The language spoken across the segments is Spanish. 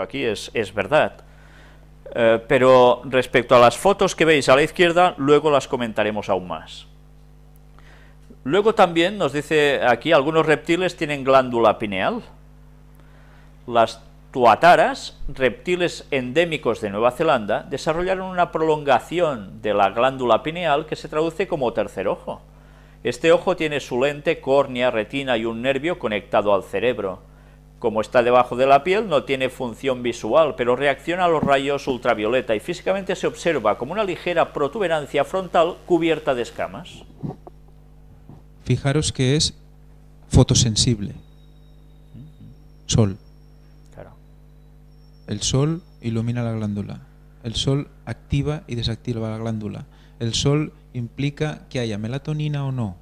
aquí es, verdad. Eh, pero respecto a las fotos que veis a la izquierda, luego las comentaremos aún más. Luego también nos dice aquí, algunos reptiles tienen glándula pineal. Las tuataras, reptiles endémicos de Nueva Zelanda, desarrollaron una prolongación de la glándula pineal que se traduce como tercer ojo. Este ojo tiene su lente, córnea, retina y un nervio conectado al cerebro. Como está debajo de la piel, no tiene función visual, pero reacciona a los rayos ultravioleta y físicamente se observa como una ligera protuberancia frontal cubierta de escamas. Fijaros que es fotosensible. Sol. El sol ilumina la glándula. El sol activa y desactiva la glándula. El sol implica que haya melatonina o no.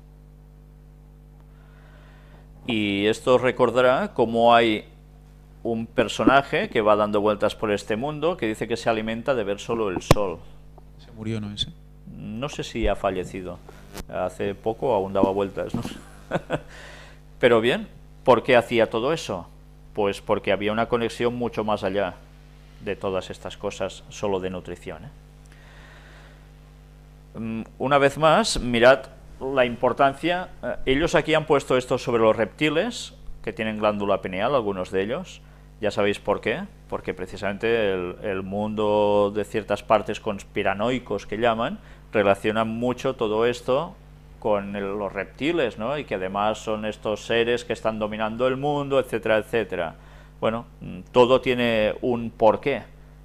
Y esto recordará cómo hay un personaje que va dando vueltas por este mundo que dice que se alimenta de ver solo el sol. ¿Se murió, no ese? No sé si ha fallecido. Hace poco aún daba vueltas, ¿no? Pero bien, ¿por qué hacía todo eso? Pues porque había una conexión mucho más allá de todas estas cosas solo de nutrición. ¿eh? Mm, una vez más, mirad la importancia, eh, ellos aquí han puesto esto sobre los reptiles, que tienen glándula pineal, algunos de ellos, ya sabéis por qué, porque precisamente el, mundo de ciertas partes conspiranoicos que llaman, relacionan mucho todo esto con los reptiles, ¿no? Y que además son estos seres que están dominando el mundo, etcétera, etcétera. Bueno, mm, todo tiene un porqué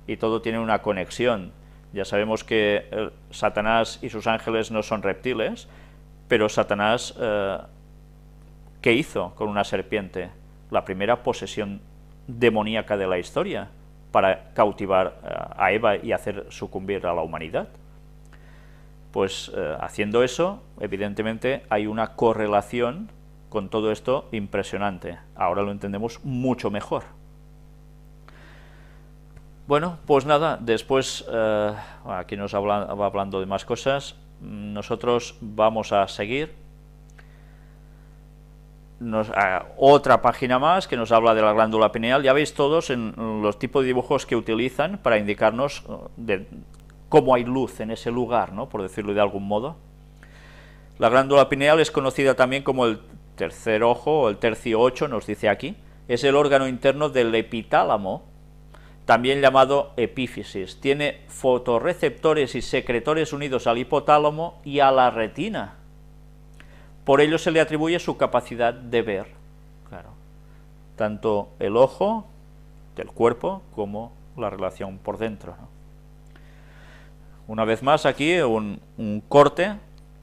y todo tiene una conexión. Ya sabemos que eh, Satanás y sus ángeles no son reptiles, pero Satanás, eh, ¿qué hizo con una serpiente? La primera posesión demoníaca de la historia para cautivar eh, a Eva y hacer sucumbir a la humanidad. Pues eh, haciendo eso, evidentemente hay una correlación con todo esto impresionante. Ahora lo entendemos mucho mejor. Bueno, pues nada, después aquí nos va hablando de más cosas nosotros vamos a seguir a otra página más que nos habla de la glándula pineal. Ya veis todos en los tipos de dibujos que utilizan para indicarnos eh, cómo hay luz en ese lugar, ¿no? por decirlo de algún modo. La glándula pineal es conocida también como el tercer ojo o el tercio ocho, nos dice aquí. Es el órgano interno del epitálamo también llamado epífisis. Tiene fotorreceptores y secretores unidos al hipotálamo y a la retina. Por ello se le atribuye su capacidad de ver, claro, tanto el ojo del cuerpo como la relación por dentro. Una vez más aquí un, corte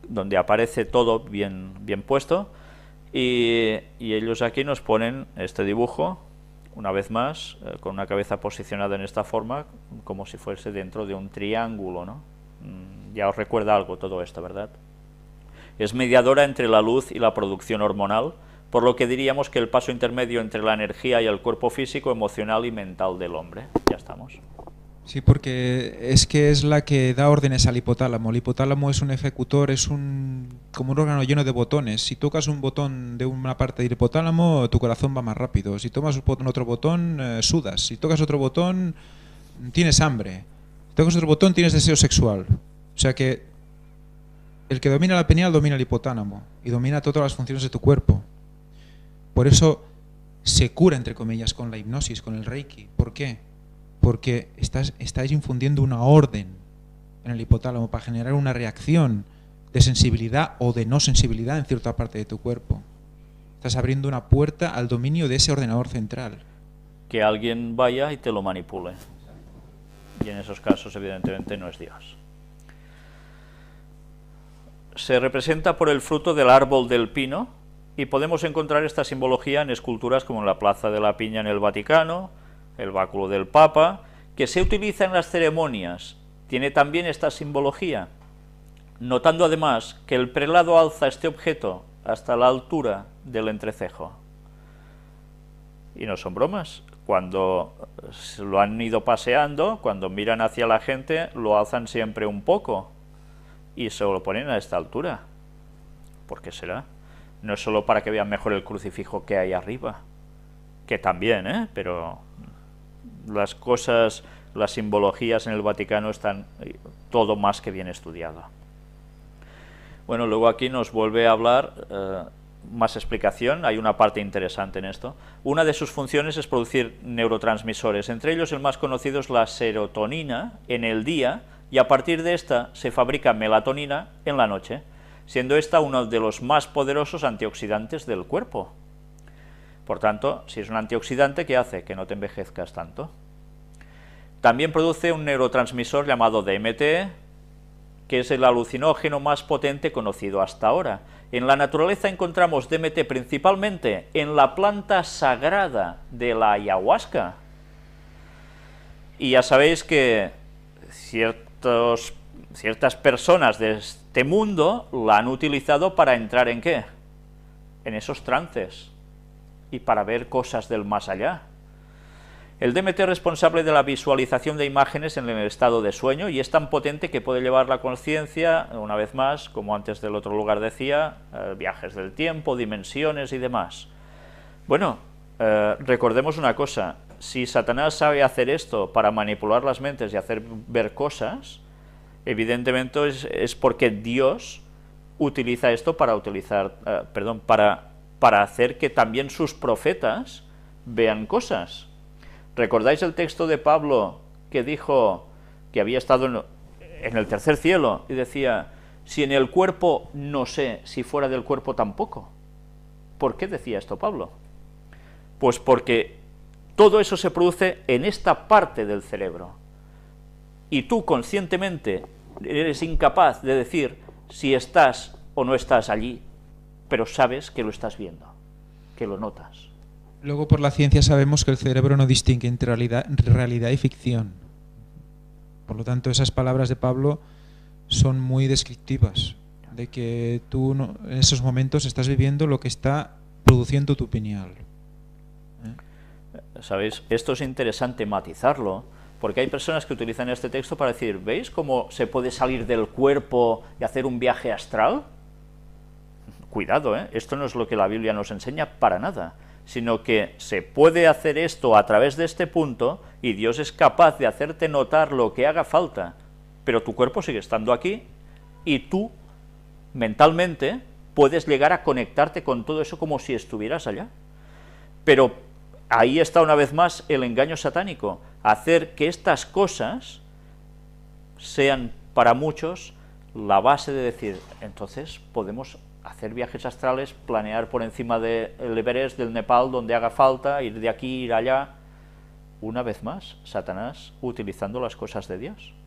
donde aparece todo bien, bien puesto y ellos aquí nos ponen este dibujo una vez más, eh, con una cabeza posicionada en esta forma, como si fuese dentro de un triángulo. ¿no? Mm, ya os recuerda algo todo esto, ¿verdad? Es mediadora entre la luz y la producción hormonal, por lo que diríamos que el paso intermedio entre la energía y el cuerpo físico, emocional y mental del hombre. Ya estamos. Sí, porque es que es la que da órdenes al hipotálamo. El hipotálamo es un ejecutor, es un como un órgano lleno de botones. Si tocas un botón de una parte del hipotálamo, tu corazón va más rápido. Si tomas otro botón, eh, sudas. Si tocas otro botón, tienes hambre. Si tocas otro botón, tienes deseo sexual. O sea que el que domina la pineal domina el hipotálamo y domina todas las funciones de tu cuerpo. Por eso se cura, entre comillas, con la hipnosis, con el reiki. ¿Por qué? porque estás, estáis infundiendo una orden en el hipotálamo para generar una reacción de sensibilidad o de no sensibilidad en cierta parte de tu cuerpo. Estás abriendo una puerta al dominio de ese ordenador central. Que alguien vaya y te lo manipule. Y en esos casos, evidentemente, no es Dios. Se representa por el fruto del árbol del pino y podemos encontrar esta simbología en esculturas como en la Plaza de la Piña en el Vaticano, el báculo del Papa, que se utiliza en las ceremonias, tiene también esta simbología, notando además que el prelado alza este objeto hasta la altura del entrecejo. Y no son bromas, cuando lo han ido paseando, cuando miran hacia la gente, lo alzan siempre un poco y se lo ponen a esta altura. ¿Por qué será? No es solo para que vean mejor el crucifijo que hay arriba, que también, ¿eh? Pero las cosas, las simbologías en el Vaticano están eh, todo más que bien estudiado. Bueno, luego aquí nos vuelve a hablar eh, más explicación, hay una parte interesante en esto. Una de sus funciones es producir neurotransmisores, entre ellos el más conocido es la serotonina en el día y a partir de esta se fabrica melatonina en la noche, siendo esta uno de los más poderosos antioxidantes del cuerpo. Por tanto, si es un antioxidante, ¿qué hace? Que no te envejezcas tanto. También produce un neurotransmisor llamado DMT, que es el alucinógeno más potente conocido hasta ahora. En la naturaleza encontramos DMT principalmente en la planta sagrada de la ayahuasca. Y ya sabéis que ciertas personas de este mundo la han utilizado para entrar en qué? En esos trances y para ver cosas del más allá. El DMT es responsable de la visualización de imágenes en el estado de sueño y es tan potente que puede llevar la conciencia, una vez más, como antes del otro lugar decía, eh, viajes del tiempo, dimensiones y demás. Bueno, eh, recordemos una cosa, si Satanás sabe hacer esto para manipular las mentes y hacer ver cosas, evidentemente es, porque Dios utiliza esto para utilizar, eh, perdón, para para hacer que también sus profetas vean cosas. ¿Recordáis el texto de Pablo que dijo que había estado en, el tercer cielo y decía, si en el cuerpo no sé, si fuera del cuerpo tampoco? ¿Por qué decía esto Pablo? Pues porque todo eso se produce en esta parte del cerebro. Y tú conscientemente eres incapaz de decir si estás o no estás allí pero sabes que lo estás viendo, que lo notas. Luego por la ciencia sabemos que el cerebro no distingue entre realidad, y ficción. Por lo tanto, esas palabras de Pablo son muy descriptivas, de que tú en esos momentos estás viviendo lo que está produciendo tu pineal. ¿Eh? ¿Sabéis? Esto es interesante matizarlo, porque hay personas que utilizan este texto para decir, ¿veis cómo se puede salir del cuerpo y hacer un viaje astral? cuidado, ¿eh? esto no es lo que la Biblia nos enseña para nada, sino que se puede hacer esto a través de este punto y Dios es capaz de hacerte notar lo que haga falta, pero tu cuerpo sigue estando aquí y tú mentalmente puedes llegar a conectarte con todo eso como si estuvieras allá. Pero ahí está una vez más el engaño satánico, hacer que estas cosas sean para muchos la base de decir, entonces podemos hacer viajes astrales, planear por encima del de Everest, del Nepal, donde haga falta, ir de aquí, ir allá. Una vez más, Satanás utilizando las cosas de Dios.